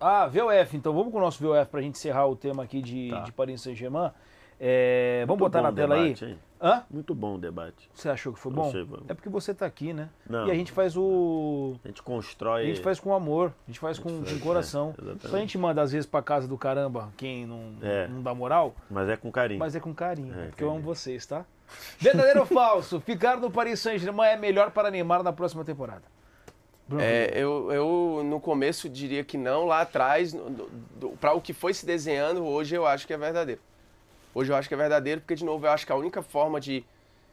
Ah, VOF, então vamos com o nosso VOF para a gente encerrar o tema aqui de, tá. de Paris Saint-Germain. É, vamos botar na tela debate, aí? Hã? Muito bom o debate. Você achou que foi bom? é porque você está aqui, né? Não, e a gente faz o. A gente constrói. A gente faz com amor, a gente faz a gente com, faz, é, coração. É, exatamente. Só a gente manda às vezes pra casa do caramba quem não, é. não dá moral. Mas é com carinho. Mas é com carinho, é, porque carinho. eu amo vocês, tá? Verdadeiro ou falso? Ficar no Paris Saint-Germain é melhor para Neymar na próxima temporada? É, eu, eu, no começo diria que não, lá atrás, para o que foi se desenhando, hoje eu acho que é verdadeiro. Hoje eu acho que é verdadeiro, porque, de novo, eu acho que a única forma de.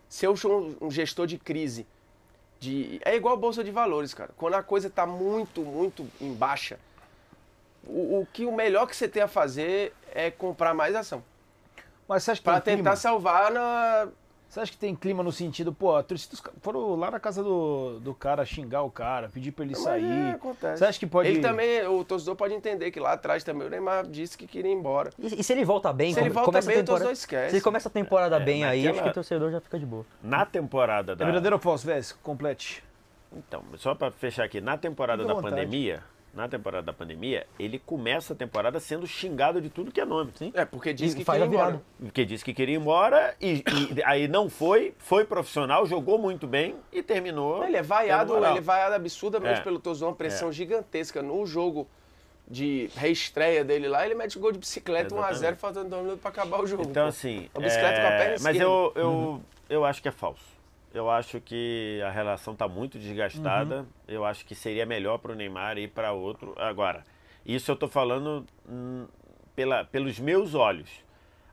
Se eu sou um, gestor de crise, de, é igual a Bolsa de Valores, cara. Quando a coisa está muito, muito em baixa, o, o, que, o melhor que você tem a fazer é comprar mais ação. Mas você acha que. Para tentar salvar na você acha que tem clima no sentido, pô, a torcida foram lá na casa do, do cara xingar o cara, pedir pra ele sair. É, acontece. Você acha que pode. Ele também, o torcedor pode entender que lá atrás também o Neymar disse que queria ir embora. E, e se ele volta bem, se ele volta começa bem, a temporada, o esquece. Se ele começa a temporada é, bem naquela... aí, acho que o torcedor já fica de boa. Na temporada é da. É verdadeiro ou falso, Vés? Complete. Então, só para fechar aqui, na temporada da pandemia, na temporada da pandemia, ele começa a temporada sendo xingado de tudo que é nome. Sim. É, porque disse que queria ir embora. Porque disse que queria ir embora e, e, aí não foi, foi profissional, jogou muito bem e terminou. Ele é vaiado, ele é vaiado absurdamente é. pelo Tozão, uma pressão é. gigantesca no jogo de reestreia dele lá, ele mete gol de bicicleta 1x0, faltando 2 minutos pra acabar o jogo. Então, assim. A bicicleta é... com a perna é, Mas eu, eu, uhum. eu acho que é falso. Eu acho que a relação está muito desgastada. Uhum. Eu acho que seria melhor para o Neymar ir para outro. Agora, isso eu estou falando hum, pela, pelos meus olhos.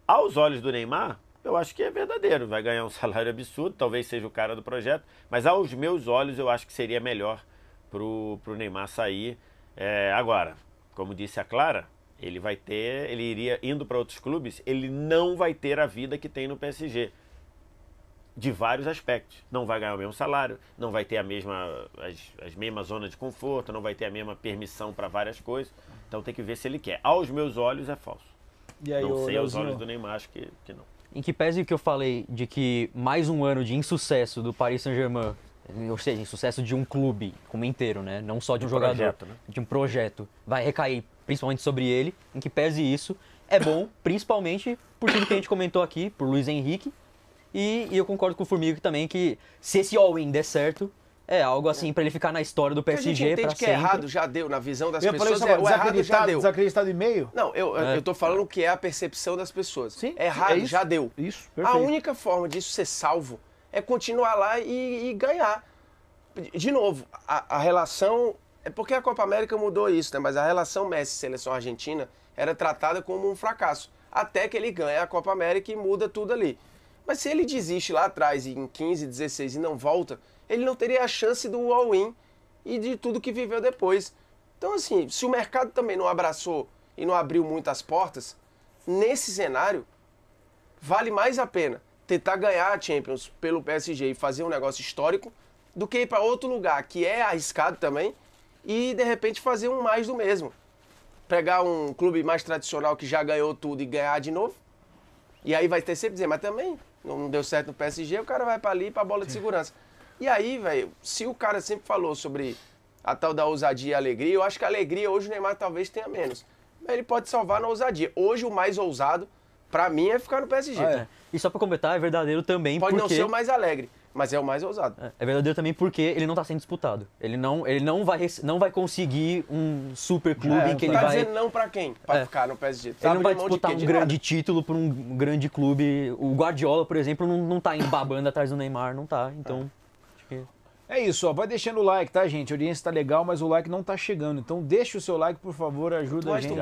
Aos olhos do Neymar, eu acho que é verdadeiro. Vai ganhar um salário absurdo, talvez seja o cara do projeto. Mas aos meus olhos, eu acho que seria melhor para o Neymar sair. É, agora, como disse a Clara, ele vai ter, ele iria indo para outros clubes, ele não vai ter a vida que tem no PSG de vários aspectos. Não vai ganhar o mesmo salário, não vai ter a mesma, as, as mesmas zonas de conforto, não vai ter a mesma permissão para várias coisas. Então tem que ver se ele quer. Aos meus olhos é falso. Aí, não sei aos olhos do Neymar, acho que, que não. Em que pese o que eu falei de que mais um ano de insucesso do Paris Saint-Germain, ou seja, insucesso de um clube como inteiro, né? não só de um, um jogador, projeto, né? de um projeto, vai recair principalmente sobre ele, em que pese isso, é bom, principalmente por tudo que a gente comentou aqui, por Luiz Henrique e, e eu concordo com o Formigo também que se esse all-in der certo, é algo assim é. para ele ficar na história do PSG. Que a gente entende que é errado, já deu, na visão das eu pessoas. É, o errado já deu. Desacreditado e meio? Não, eu, é. eu tô falando que é a percepção das pessoas. Sim. É errado, é já deu. Isso, perfeito. A única forma disso ser salvo é continuar lá e, e ganhar. De novo, a, a, relação. É porque a Copa América mudou isso, né? Mas a relação Messi-Seleção Argentina era tratada como um fracasso. Até que ele ganha a Copa América e muda tudo ali. Mas se ele desiste lá atrás em 15, 16 e não volta, ele não teria a chance do all-in e de tudo que viveu depois. Então, assim, se o mercado também não abraçou e não abriu muitas portas, nesse cenário, vale mais a pena tentar ganhar a Champions pelo PSG e fazer um negócio histórico do que ir para outro lugar que é arriscado também e de repente fazer um mais do mesmo. Pegar um clube mais tradicional que já ganhou tudo e ganhar de novo. E aí vai ter sempre dizer, mas também não deu certo no PSG, o cara vai para ali para bola de segurança. E aí, velho, se o cara sempre falou sobre a tal da ousadia e alegria, eu acho que a alegria hoje o Neymar talvez tenha menos. Ele pode salvar na ousadia. Hoje o mais ousado, para mim, é ficar no PSG. Ah, é. E só para completar, é verdadeiro também. Pode porque... não ser o mais alegre. Mas é o mais ousado. É, é verdadeiro também porque ele não está sendo disputado. Ele não, ele não, vai, não vai conseguir um super clube é, em que ele tá vai... dizendo não para quem? Para é. ficar no PSG. Tá ele não vai disputar um de grande nada. título pra um grande clube. O Guardiola, por exemplo, não, não tá embabando atrás do Neymar, não tá. Então... É isso, ó. Vai deixando o like, tá, gente? A audiência tá legal, mas o like não tá chegando. Então deixa o seu like, por favor, ajuda a gente.